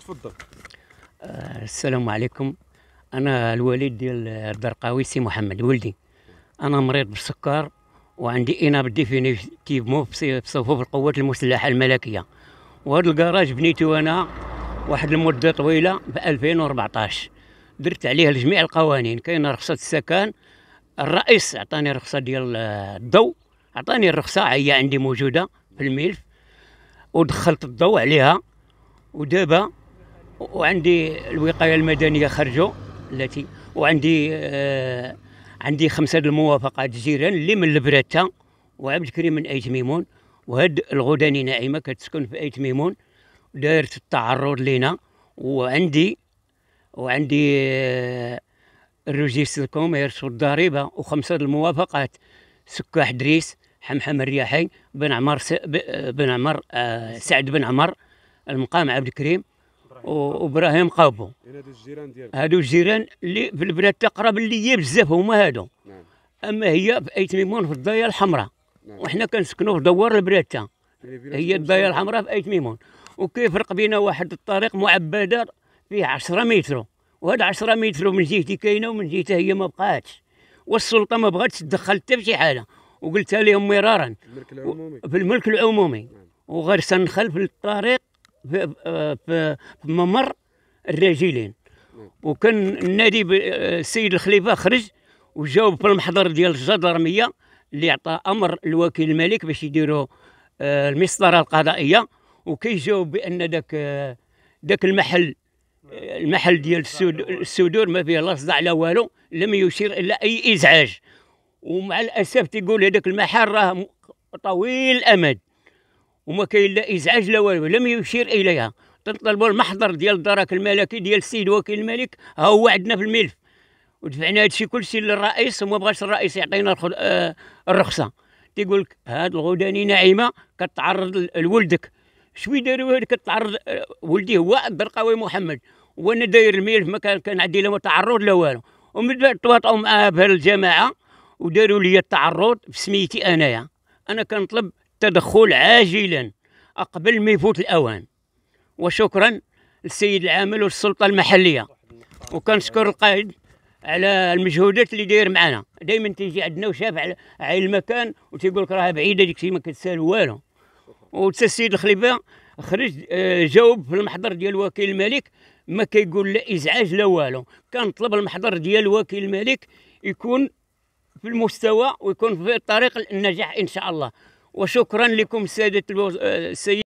تفضل آه، السلام عليكم انا الوالد ديال الدرقاوي سي محمد ولدي انا مريض بالسكر وعندي اناب ديفينيتيفمون بصفوف القوات المسلحه الملكيه وهذا الكراج بنيته انا واحد المده طويله ب 2014 درت عليه جميع القوانين كاين رخصه السكن الرئيس عطاني رخصه ديال آه، الضوء عطاني الرخصه هي عندي موجوده في الملف ودخلت الضوء عليها ودابا وعندي الوقايه المدنيه خرجوا التي وعندي آه عندي خمسه الموافقات جيران اللي من البراتة وعبد الكريم من ايت ميمون وهاد الغداني نعيمه كتسكن في ايت ميمون دارت التعرض لينا وعندي وعندي آه الكوميرس والضريبه وخمسه الموافقات سكاح دريس حمحم الرياحي بن عمر س... آه، بن عمر آه سعد بن عمر المقام عبد الكريم وابراهيم قابو هادو الجيران ديالك هادو الجيران اللي في البلاد تقرب ليا بزاف هما هادو نعم. اما هي في ايت ميمون في الضايه الحمراء نعم. وحنا كنسكنوا في دوار البلاد تا يعني هي الضايه الحمراء في ايت ميمون وكيفرق بينا واحد الطريق معبده فيه 10 متر وهاد 10 متر من جهتي كاينه ومن جهتها هي ما بقاتش والسلطه ما بغاتش تدخل حتى في شي حاجه وقلتها لهم مرارا في الملك العمومي نعم. وغير سنخلف الطريق آه، في, في ممر الراجلين وكان النادي آه، السيد الخليفه خرج وجاوب في المحضر ديال الجدرميه اللي عطى امر الوكيل الملك باش يديروا آه، المسطره القضائيه وكيجاوب بان ذاك ذاك المحل المحل ديال السدور ما فيه لا صداع لا والو لم يشير الا اي ازعاج ومع الاسف تيقول هذاك المحل راه طويل الامد وما كاين لا ازعاج لا والو لم يشير اليها تنطلبوا المحضر ديال الدرك الملكي ديال السيد وكيل الملك ها هو عندنا في الملف ودفعنا هادشي كلشي للرئيس وما بغاش الرئيس يعطينا آه، الرخصه تيقول لك هاد الغداني ناعمه كتعرض لولدك شوي داروا هذيك كتعرض آه، ولدي هو الدرقاوي محمد وانا داير الملف ما كان عندي لا تعرض لا والو ومن بعد تواطؤوا معاه بهالجماعه وداروا لي التعرض بسميتي انايا انا كنطلب التدخل عاجلا قبل ما يفوت الاوان وشكرا للسيد العامل والسلطه المحليه وكنشكر القائد على المجهودات اللي داير معنا دائما تيجي عندنا وشاف على المكان وتيقول لك راها بعيده ديك ما كتسال والو وتا السيد الخليفه خرج آه، جاوب في المحضر ديال وكيل الملك ما كيقول لا ازعاج لا والو كنطلب المحضر ديال وكيل الملك يكون في المستوى ويكون في طريق النجاح ان شاء الله وشكرا لكم سادة آه، السيد